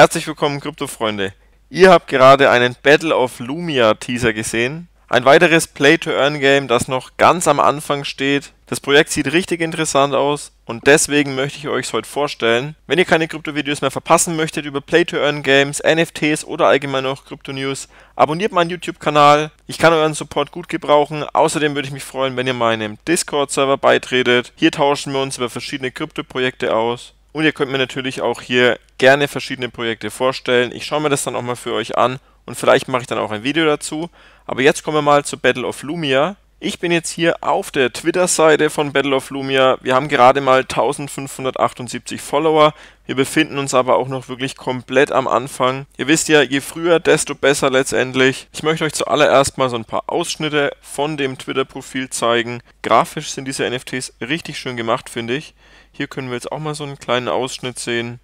Herzlich willkommen, Kryptofreunde. Ihr habt gerade einen Battle of Lumia Teaser gesehen. Ein weiteres Play-to-Earn-Game, das noch ganz am Anfang steht. Das Projekt sieht richtig interessant aus und deswegen möchte ich euch es heute vorstellen. Wenn ihr keine Krypto-Videos mehr verpassen möchtet über Play-to-Earn-Games, NFTs oder allgemein noch Krypto-News, abonniert meinen YouTube-Kanal. Ich kann euren Support gut gebrauchen. Außerdem würde ich mich freuen, wenn ihr meinem Discord-Server beitretet. Hier tauschen wir uns über verschiedene Krypto-Projekte aus. Und ihr könnt mir natürlich auch hier gerne verschiedene Projekte vorstellen. Ich schaue mir das dann auch mal für euch an und vielleicht mache ich dann auch ein Video dazu. Aber jetzt kommen wir mal zu Battle of Lumia. Ich bin jetzt hier auf der Twitter-Seite von Battle of Lumia. Wir haben gerade mal 1578 Follower. Wir befinden uns aber auch noch wirklich komplett am Anfang. Ihr wisst ja, je früher, desto besser letztendlich. Ich möchte euch zuallererst mal so ein paar Ausschnitte von dem Twitter-Profil zeigen. Grafisch sind diese NFTs richtig schön gemacht, finde ich. Hier können wir jetzt auch mal so einen kleinen Ausschnitt sehen.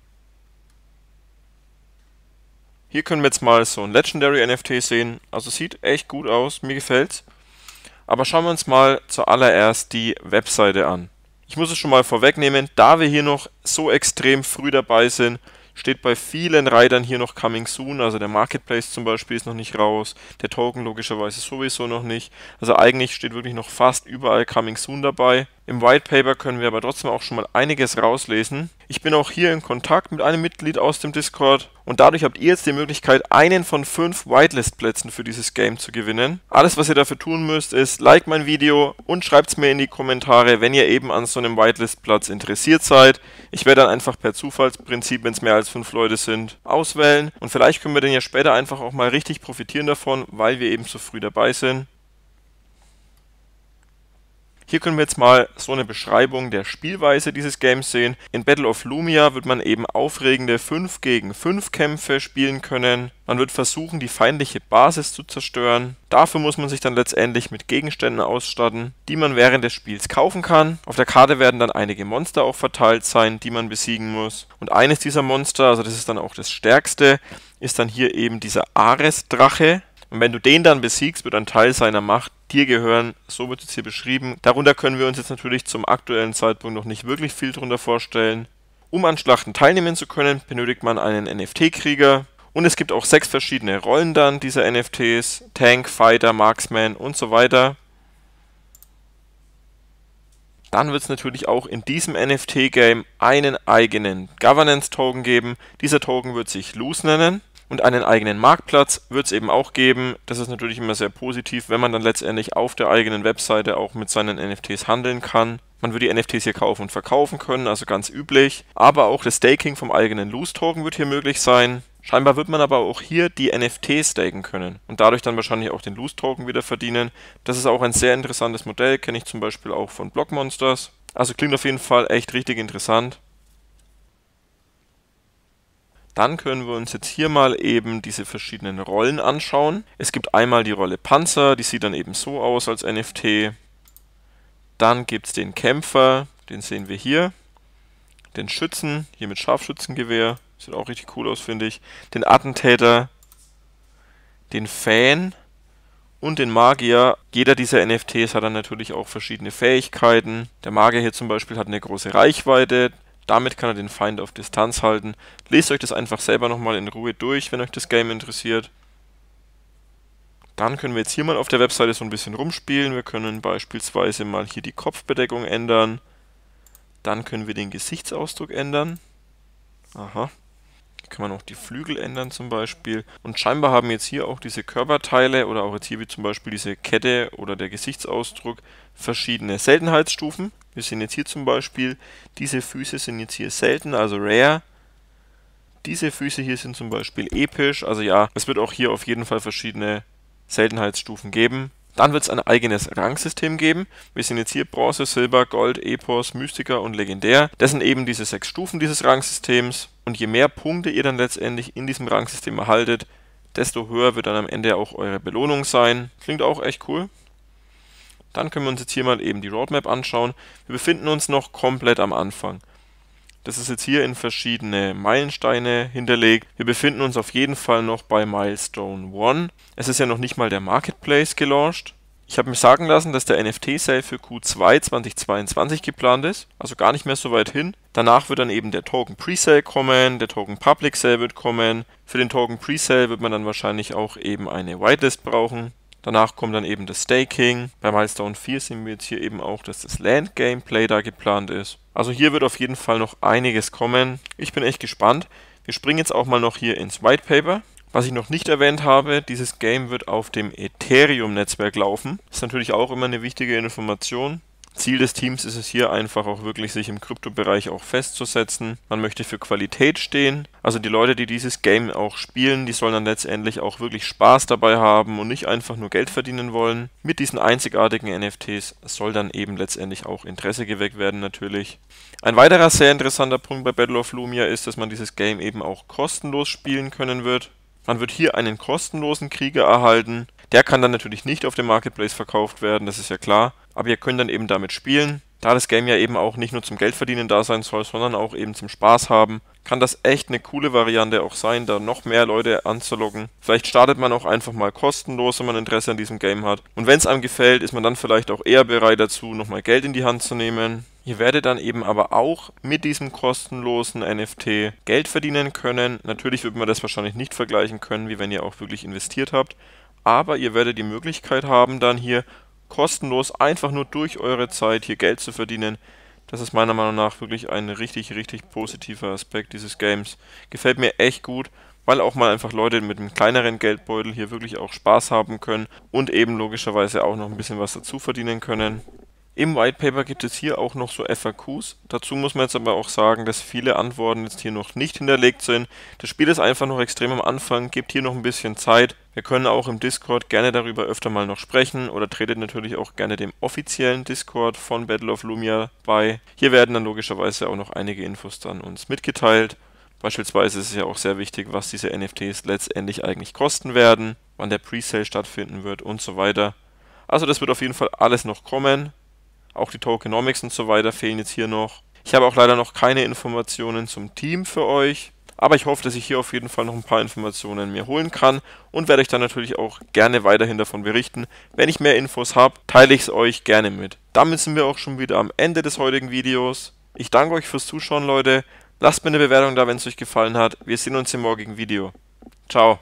Hier können wir jetzt mal so ein Legendary NFT sehen. Also sieht echt gut aus, mir gefällt's. Aber schauen wir uns mal zuallererst die Webseite an. Ich muss es schon mal vorwegnehmen, da wir hier noch so extrem früh dabei sind, steht bei vielen Reitern hier noch Coming Soon, also der Marketplace zum Beispiel ist noch nicht raus, der Token logischerweise sowieso noch nicht. Also eigentlich steht wirklich noch fast überall Coming Soon dabei. Im White Paper können wir aber trotzdem auch schon mal einiges rauslesen. Ich bin auch hier in Kontakt mit einem Mitglied aus dem Discord und dadurch habt ihr jetzt die Möglichkeit, einen von fünf Whitelist-Plätzen für dieses Game zu gewinnen. Alles, was ihr dafür tun müsst, ist, like mein Video und schreibt es mir in die Kommentare, wenn ihr eben an so einem Whitelist-Platz interessiert seid. Ich werde dann einfach per Zufallsprinzip, wenn es mehr als fünf Leute sind, auswählen und vielleicht können wir dann ja später einfach auch mal richtig profitieren davon, weil wir eben so früh dabei sind. Hier können wir jetzt mal so eine Beschreibung der Spielweise dieses Games sehen. In Battle of Lumia wird man eben aufregende 5 gegen 5 Kämpfe spielen können. Man wird versuchen, die feindliche Basis zu zerstören. Dafür muss man sich dann letztendlich mit Gegenständen ausstatten, die man während des Spiels kaufen kann. Auf der Karte werden dann einige Monster auch verteilt sein, die man besiegen muss. Und eines dieser Monster, also das ist dann auch das stärkste, ist dann hier eben dieser Ares-Drache. Und wenn du den dann besiegst, wird ein Teil seiner Macht dir gehören. So wird es hier beschrieben. Darunter können wir uns jetzt natürlich zum aktuellen Zeitpunkt noch nicht wirklich viel darunter vorstellen. Um an Schlachten teilnehmen zu können, benötigt man einen NFT-Krieger. Und es gibt auch sechs verschiedene Rollen dann dieser NFTs. Tank, Fighter, Marksman und so weiter. Dann wird es natürlich auch in diesem NFT-Game einen eigenen Governance-Token geben. Dieser Token wird sich Loose nennen. Und einen eigenen Marktplatz wird es eben auch geben. Das ist natürlich immer sehr positiv, wenn man dann letztendlich auf der eigenen Webseite auch mit seinen NFTs handeln kann. Man würde die NFTs hier kaufen und verkaufen können, also ganz üblich. Aber auch das Staking vom eigenen Loose Token wird hier möglich sein. Scheinbar wird man aber auch hier die NFTs staken können und dadurch dann wahrscheinlich auch den Loose Token wieder verdienen. Das ist auch ein sehr interessantes Modell, kenne ich zum Beispiel auch von Blockmonsters. Also klingt auf jeden Fall echt richtig interessant. Dann können wir uns jetzt hier mal eben diese verschiedenen Rollen anschauen. Es gibt einmal die Rolle Panzer, die sieht dann eben so aus als NFT. Dann gibt es den Kämpfer, den sehen wir hier. Den Schützen, hier mit Scharfschützengewehr, sieht auch richtig cool aus, finde ich. Den Attentäter, den Fan und den Magier. Jeder dieser NFTs hat dann natürlich auch verschiedene Fähigkeiten. Der Magier hier zum Beispiel hat eine große Reichweite, damit kann er den Feind auf Distanz halten. Lest euch das einfach selber nochmal in Ruhe durch, wenn euch das Game interessiert. Dann können wir jetzt hier mal auf der Webseite so ein bisschen rumspielen. Wir können beispielsweise mal hier die Kopfbedeckung ändern. Dann können wir den Gesichtsausdruck ändern. Aha. Hier kann man auch die Flügel ändern zum Beispiel. Und scheinbar haben jetzt hier auch diese Körperteile oder auch jetzt hier wie zum Beispiel diese Kette oder der Gesichtsausdruck verschiedene Seltenheitsstufen. Wir sehen jetzt hier zum Beispiel, diese Füße sind jetzt hier selten, also rare. Diese Füße hier sind zum Beispiel episch, also ja, es wird auch hier auf jeden Fall verschiedene Seltenheitsstufen geben. Dann wird es ein eigenes Rangsystem geben. Wir sehen jetzt hier Bronze, Silber, Gold, Epos, Mystiker und Legendär. Das sind eben diese sechs Stufen dieses Rangsystems. Und je mehr Punkte ihr dann letztendlich in diesem Rangsystem erhaltet, desto höher wird dann am Ende auch eure Belohnung sein. Klingt auch echt cool. Dann können wir uns jetzt hier mal eben die Roadmap anschauen. Wir befinden uns noch komplett am Anfang. Das ist jetzt hier in verschiedene Meilensteine hinterlegt. Wir befinden uns auf jeden Fall noch bei Milestone 1. Es ist ja noch nicht mal der Marketplace gelauncht. Ich habe mir sagen lassen, dass der NFT-Sale für Q2 2022 geplant ist, also gar nicht mehr so weit hin. Danach wird dann eben der Token Presale kommen, der Token Public Sale wird kommen. Für den Token Presale wird man dann wahrscheinlich auch eben eine Whitelist brauchen. Danach kommt dann eben das Staking. Bei Milestone 4 sehen wir jetzt hier eben auch, dass das Land Gameplay da geplant ist. Also hier wird auf jeden Fall noch einiges kommen. Ich bin echt gespannt. Wir springen jetzt auch mal noch hier ins White Paper. Was ich noch nicht erwähnt habe, dieses Game wird auf dem Ethereum-Netzwerk laufen. Ist natürlich auch immer eine wichtige Information. Ziel des Teams ist es hier einfach auch wirklich, sich im Kryptobereich auch festzusetzen. Man möchte für Qualität stehen. Also die Leute, die dieses Game auch spielen, die sollen dann letztendlich auch wirklich Spaß dabei haben und nicht einfach nur Geld verdienen wollen. Mit diesen einzigartigen NFTs soll dann eben letztendlich auch Interesse geweckt werden natürlich. Ein weiterer sehr interessanter Punkt bei Battle of Lumia ist, dass man dieses Game eben auch kostenlos spielen können wird. Man wird hier einen kostenlosen Krieger erhalten. Der kann dann natürlich nicht auf dem Marketplace verkauft werden, das ist ja klar. Aber ihr könnt dann eben damit spielen. Da das Game ja eben auch nicht nur zum Geldverdienen da sein soll, sondern auch eben zum Spaß haben, kann das echt eine coole Variante auch sein, da noch mehr Leute anzulocken. Vielleicht startet man auch einfach mal kostenlos, wenn man Interesse an diesem Game hat. Und wenn es einem gefällt, ist man dann vielleicht auch eher bereit dazu, nochmal Geld in die Hand zu nehmen. Ihr werdet dann eben aber auch mit diesem kostenlosen NFT Geld verdienen können. Natürlich wird man das wahrscheinlich nicht vergleichen können, wie wenn ihr auch wirklich investiert habt. Aber ihr werdet die Möglichkeit haben, dann hier kostenlos einfach nur durch eure Zeit hier Geld zu verdienen. Das ist meiner Meinung nach wirklich ein richtig, richtig positiver Aspekt dieses Games. Gefällt mir echt gut, weil auch mal einfach Leute mit einem kleineren Geldbeutel hier wirklich auch Spaß haben können und eben logischerweise auch noch ein bisschen was dazu verdienen können. Im White Paper gibt es hier auch noch so FAQs. Dazu muss man jetzt aber auch sagen, dass viele Antworten jetzt hier noch nicht hinterlegt sind. Das Spiel ist einfach noch extrem am Anfang, gibt hier noch ein bisschen Zeit. Wir können auch im Discord gerne darüber öfter mal noch sprechen oder tretet natürlich auch gerne dem offiziellen Discord von Battle of Lumia bei. Hier werden dann logischerweise auch noch einige Infos dann uns mitgeteilt. Beispielsweise ist es ja auch sehr wichtig, was diese NFTs letztendlich eigentlich kosten werden, wann der Presale stattfinden wird und so weiter. Also das wird auf jeden Fall alles noch kommen. Auch die Tokenomics und so weiter fehlen jetzt hier noch. Ich habe auch leider noch keine Informationen zum Team für euch, aber ich hoffe, dass ich hier auf jeden Fall noch ein paar Informationen mir holen kann und werde euch dann natürlich auch gerne weiterhin davon berichten. Wenn ich mehr Infos habe, teile ich es euch gerne mit. Damit sind wir auch schon wieder am Ende des heutigen Videos. Ich danke euch fürs Zuschauen, Leute. Lasst mir eine Bewertung da, wenn es euch gefallen hat. Wir sehen uns im morgigen Video. Ciao.